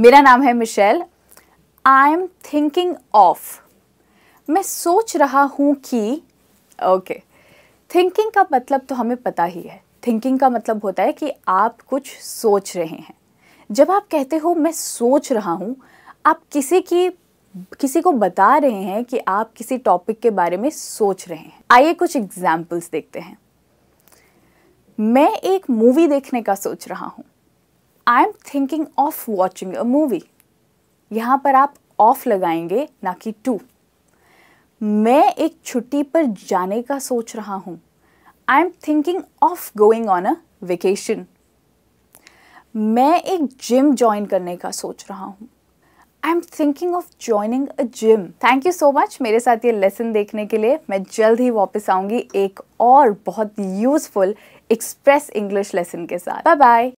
मेरा नाम है Michelle I am thinking of मैं सोच रहा हूँ कि ओके थिंकिंग का मतलब तो हमें पता ही है थिंकिंग का मतलब होता है कि आप कुछ सोच रहे हैं जब आप कहते हो मैं सोच रहा हूँ आप किसी की किसी को बता रहे हैं कि आप किसी टॉपिक के बारे में सोच रहे हैं आइए कुछ एग्जाम्पल्स देखते हैं मैं एक मूवी देखने का सोच रहा हूँ I am thinking of watching a movie यहाँ पर आप ऑफ लगाएंगे ना कि टू मैं एक छुट्टी पर जाने का सोच रहा हूँ I am thinking of going on a vacation मैं एक जिम ज्वाइन करने का सोच रहा हूँ I am thinking of joining a gym thank you so much मेरे साथ ये लेसन देखने के लिए मैं जल्द ही वापस आऊँगी एक और बहुत यूजफुल एक्सप्रेस इंग्लिश लेसन के साथ बाय बाय